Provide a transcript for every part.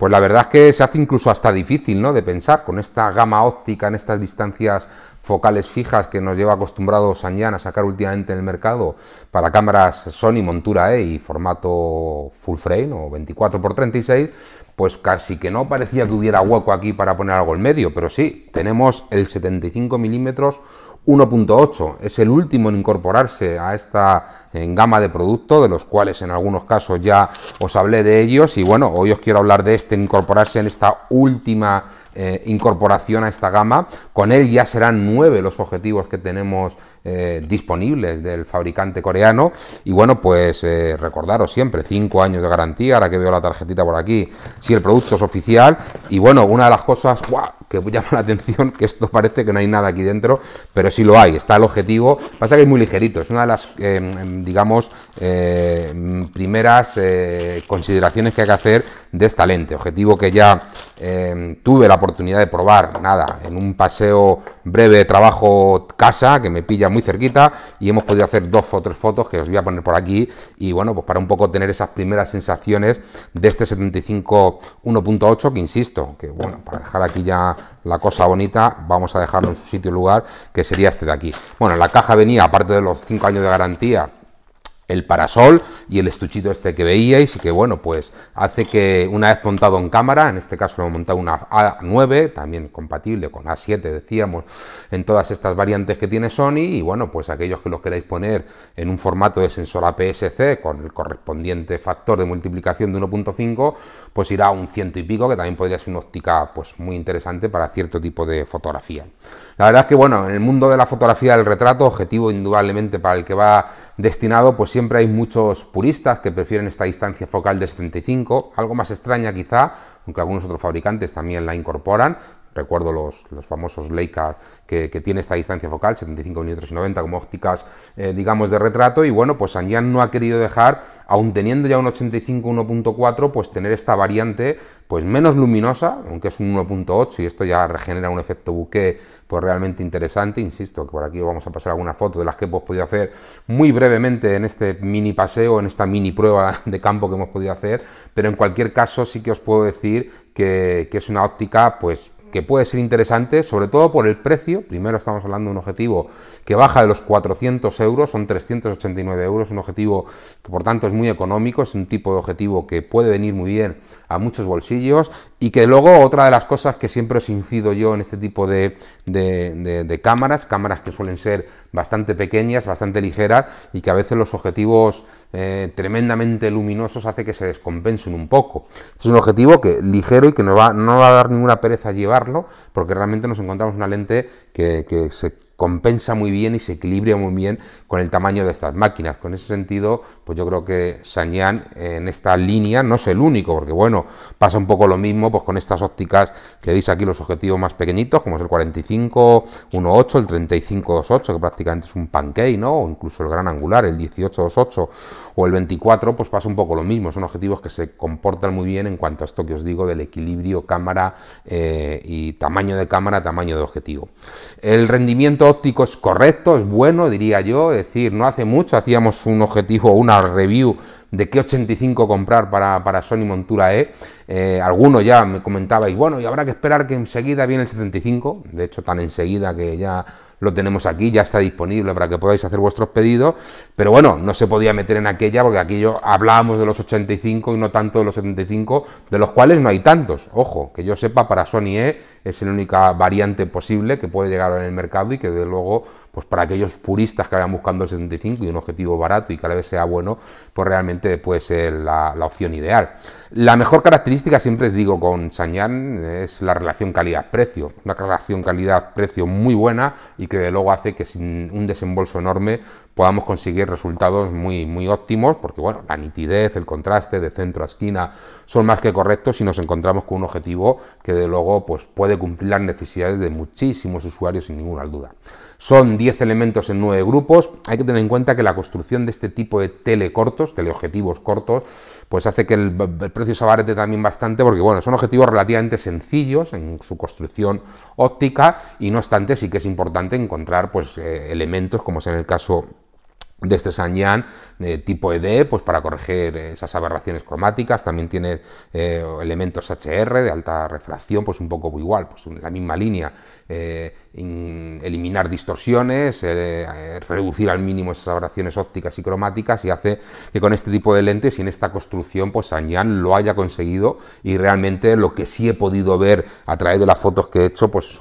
pues la verdad es que se hace incluso hasta difícil ¿no? de pensar con esta gama óptica, en estas distancias focales fijas que nos lleva acostumbrado Sanyan a sacar últimamente en el mercado para cámaras Sony montura E y formato full frame o 24x36, pues casi que no parecía que hubiera hueco aquí para poner algo en medio, pero sí, tenemos el 75 milímetros 1.8 es el último en incorporarse a esta gama de productos, de los cuales en algunos casos ya os hablé de ellos. Y bueno, hoy os quiero hablar de este, en incorporarse en esta última eh, incorporación a esta gama. Con él ya serán nueve los objetivos que tenemos eh, disponibles del fabricante coreano. Y bueno, pues eh, recordaros siempre, cinco años de garantía, ahora que veo la tarjetita por aquí, si el producto es oficial. Y bueno, una de las cosas que llama la atención, que esto parece que no hay nada aquí dentro, pero si lo hay, está el objetivo. Pasa que es muy ligerito, es una de las, digamos, primeras eh, consideraciones que hay que hacer de esta lente. Objetivo que ya em, tuve la oportunidad de probar, nada, en un paseo breve de trabajo casa, que me pilla muy cerquita, y hemos podido hacer dos o tres fotos que os voy a poner por aquí, y bueno, pues para un poco tener esas primeras sensaciones de este 75 1.8, que insisto, que bueno, para dejar aquí ya la cosa bonita, vamos a dejarlo en su sitio lugar, que sería este de aquí. Bueno, la caja venía, aparte de los cinco años de garantía, el parasol y el estuchito este que veíais y que bueno pues hace que una vez montado en cámara, en este caso lo he montado una A9, también compatible con A7 decíamos en todas estas variantes que tiene Sony y bueno pues aquellos que los queráis poner en un formato de sensor APS-C con el correspondiente factor de multiplicación de 1.5 pues irá a un ciento y pico que también podría ser una óptica pues muy interesante para cierto tipo de fotografía. La verdad es que bueno en el mundo de la fotografía del retrato objetivo indudablemente para el que va destinado pues siempre hay muchos puristas que prefieren esta distancia focal de 75, algo más extraña quizá, aunque algunos otros fabricantes también la incorporan, recuerdo los, los, famosos Leica que, tiene esta distancia focal, 75 mm y 90 como ópticas, eh, digamos, de retrato, y bueno, pues Sanyan no ha querido dejar aun teniendo ya un 85, 1.4, pues tener esta variante pues menos luminosa, aunque es un 1.8 y esto ya regenera un efecto buque pues realmente interesante, insisto, que por aquí vamos a pasar algunas fotos de las que hemos podido hacer muy brevemente en este mini paseo, en esta mini prueba de campo que hemos podido hacer, pero en cualquier caso sí que os puedo decir que, que es una óptica pues que puede ser interesante, sobre todo por el precio. Primero estamos hablando de un objetivo que baja de los 400 euros, son 389 euros, un objetivo que por tanto es muy económico, es un tipo de objetivo que puede venir muy bien a muchos bolsillos y que luego otra de las cosas que siempre os incido yo en este tipo de, cámaras, cámaras que suelen ser bastante pequeñas, bastante ligeras y que a veces los objetivos eh, tremendamente luminosos hace que se descompensen un poco. Este es un objetivo que ligero y que no va, no va a dar ninguna pereza llevar porque realmente nos encontramos una lente que, que se compensa muy bien y se equilibra muy bien con el tamaño de estas máquinas. Con ese sentido, pues yo creo que Sanyan en esta línea no es el único, porque bueno, pasa un poco lo mismo pues con estas ópticas que veis aquí los objetivos más pequeñitos, como es el 45 1.8, el 35 28, que prácticamente es un pancake, ¿no? O incluso el gran angular, el 18 28 o el 24, pues pasa un poco lo mismo. Son objetivos que se comportan muy bien en cuanto a esto que os digo del equilibrio cámara eh, y tamaño de cámara, tamaño de objetivo. El rendimiento Ópticos es correcto, es bueno, diría yo. Es decir, no hace mucho hacíamos un objetivo, una review de qué 85 comprar para, para Sony Montura E. Eh, algunos ya me comentaba, y bueno, y habrá que esperar que enseguida viene el 75. De hecho, tan enseguida que ya lo tenemos aquí, ya está disponible para que podáis hacer vuestros pedidos, pero bueno, no se podía meter en aquella porque aquí yo hablábamos de los 85 y no tanto de los 75, de los cuales no hay tantos, ojo, que yo sepa para Sony E es la única variante posible que puede llegar en el mercado y que desde luego pues para aquellos puristas que vayan buscando el 75 y un objetivo barato y que a la vez sea bueno, pues realmente puede ser la, opción ideal. La mejor característica, siempre digo con Sanyan, es la relación calidad-precio. Una relación calidad-precio muy buena y que de luego hace que sin un desembolso enorme podamos conseguir resultados muy, muy óptimos, porque bueno, la nitidez, el contraste de centro a esquina son más que correctos si nos encontramos con un objetivo que de luego pues, puede cumplir las necesidades de muchísimos usuarios sin ninguna duda. Son 10 elementos en 9 grupos. Hay que tener en cuenta que la construcción de este tipo de telecortos, teleobjetivos cortos, pues hace que el, precio se abarete también bastante porque, bueno, son objetivos relativamente sencillos en su construcción óptica y no obstante sí que es importante encontrar pues eh, elementos como es en el caso de este Sanyan de tipo ED, pues para corregir esas aberraciones cromáticas, también tiene eh, elementos HR de alta refracción, pues un poco igual, pues en la misma línea, eh, eliminar distorsiones, eh, reducir al mínimo esas aberraciones ópticas y cromáticas y hace que con este tipo de lentes y en esta construcción, pues Sanyan lo haya conseguido y realmente lo que sí he podido ver a través de las fotos que he hecho, pues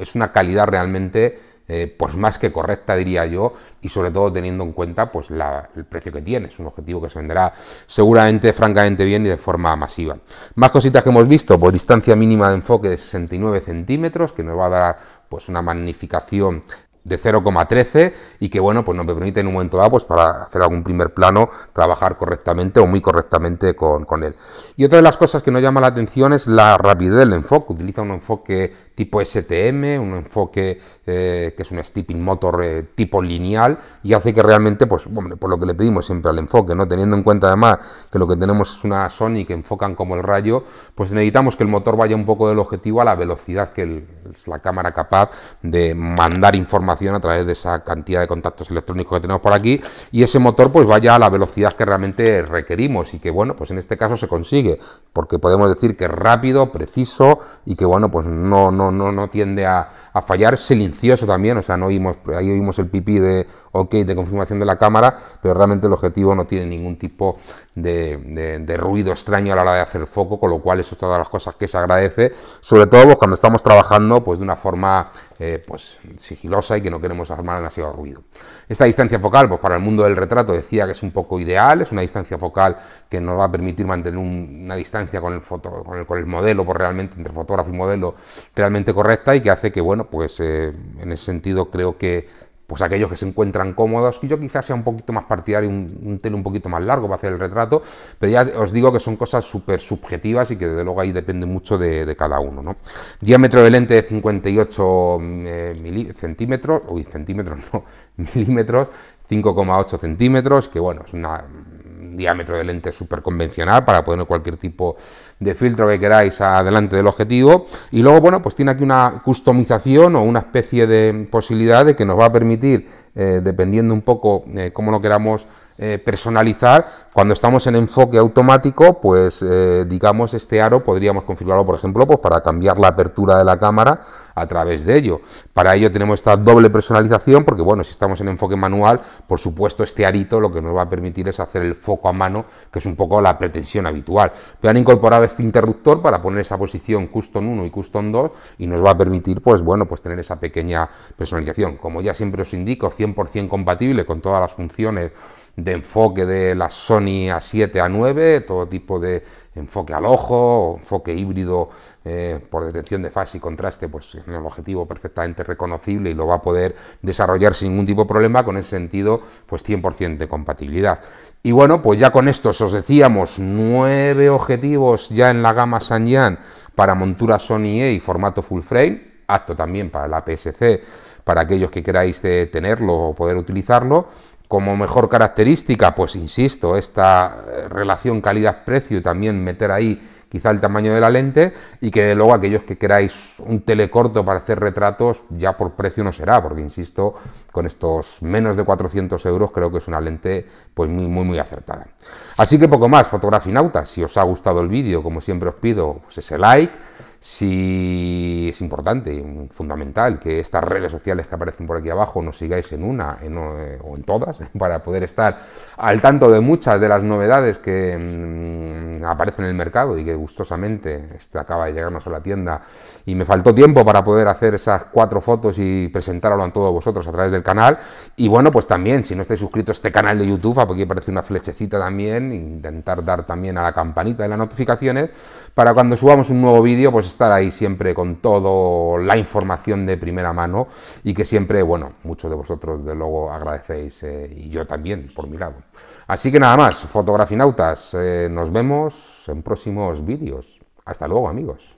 es una calidad realmente eh, pues más que correcta diría yo y sobre todo teniendo en cuenta pues el precio que tiene, es un objetivo que se venderá seguramente francamente bien y de forma masiva. Más cositas que hemos visto, pues distancia mínima de enfoque de 69 centímetros que nos va a dar pues una magnificación de 0,13 y que bueno, pues nos permite en un momento dado pues para hacer algún primer plano trabajar correctamente o muy correctamente con, con, él. Y otra de las cosas que nos llama la atención es la rapidez del enfoque. Utiliza un enfoque tipo STM, un enfoque eh, que es un stepping motor eh, tipo lineal y hace que realmente, pues, por lo que le pedimos siempre al enfoque, ¿no? Teniendo en cuenta además que lo que tenemos es una Sony que enfocan como el rayo, pues necesitamos que el motor vaya un poco del objetivo a la velocidad que es la cámara capaz de mandar información a través de esa cantidad de contactos electrónicos que tenemos por aquí y ese motor pues vaya a la velocidad que realmente requerimos y que bueno, pues en este caso se consigue, porque podemos decir que es rápido, preciso y que bueno, pues no, no, no, no tiende a, fallar sin también, o sea, no oímos, ahí oímos el pipí de ok de confirmación de la cámara, pero realmente el objetivo no tiene ningún tipo de, ruido extraño a la hora de hacer foco, con lo cual eso es todas las cosas que se agradece, sobre todo pues, cuando estamos trabajando pues, de una forma eh, pues, sigilosa y que no queremos hacer demasiado ruido. Esta distancia focal, pues para el mundo del retrato decía que es un poco ideal, es una distancia focal que nos va a permitir mantener una distancia con el, foto, con el, modelo, pues, realmente entre fotógrafo y modelo realmente correcta y que hace que, bueno, pues eh, en ese sentido creo que pues aquellos que se encuentran cómodos, que yo quizás sea un poquito más partidario, un, un tele un poquito más largo para hacer el retrato, pero ya os digo que son cosas súper subjetivas y que desde luego ahí depende mucho de, cada uno, ¿no? Diámetro de lente de 58 eh, centímetros, uy, centímetros no, milímetros, 5,8 centímetros, que bueno, es una diámetro de lente súper convencional para poner cualquier tipo de filtro que queráis adelante del objetivo. Y luego, bueno, pues tiene aquí una customización o una especie de posibilidad de que nos va a permitir, eh, dependiendo un poco como eh, cómo lo queramos eh, personalizar. Cuando estamos en enfoque automático, pues eh, digamos este aro podríamos configurarlo, por ejemplo, pues para cambiar la apertura de la cámara a través de ello. Para ello tenemos esta doble personalización, porque bueno, si estamos en enfoque manual, por supuesto este arito lo que nos va a permitir es hacer el foco a mano, que es un poco la pretensión habitual. Pero han incorporado este interruptor para poner esa posición custom 1 y custom 2 y nos va a permitir, pues bueno, pues tener esa pequeña personalización. Como ya siempre os indico, 100% compatible con todas las funciones de enfoque de la Sony A7, A9, todo tipo de enfoque al ojo, enfoque híbrido eh, por detención de fase y contraste, pues es un objetivo perfectamente reconocible y lo va a poder desarrollar sin ningún tipo de problema, con ese sentido, pues 100% de compatibilidad. Y bueno, pues ya con esto os decíamos nueve objetivos ya en la gama Sanyan para montura Sony E y formato full frame, apto también para la PSC, para aquellos que queráis tenerlo o poder utilizarlo, como mejor característica, pues insisto, esta eh, relación calidad-precio y también meter ahí quizá el tamaño de la lente y que de luego aquellos que queráis un telecorto para hacer retratos ya por precio no será, porque insisto, con estos menos de 400 euros creo que es una lente pues muy muy muy acertada. Así que poco más, fotografinautas, si os ha gustado el vídeo, como siempre os pido, pues ese like si es importante, y fundamental, que estas redes sociales que aparecen por aquí abajo nos sigáis en una en, o en todas, para poder estar al tanto de muchas de las novedades que mm, aparecen en el mercado y que gustosamente este acaba de llegarnos a la tienda y me faltó tiempo para poder hacer esas cuatro fotos y presentarlo a todos vosotros a través del canal. Y bueno, pues también, si no estáis suscritos a este canal de YouTube, aquí aparece una flechecita también, intentar dar también a la campanita de las notificaciones para cuando subamos un nuevo vídeo, pues estar ahí siempre con toda la información de primera mano y que siempre, bueno, muchos de vosotros de luego agradecéis eh, y yo también por mi lado. Así que nada más, fotografinautas, eh, nos vemos en próximos vídeos. Hasta luego amigos.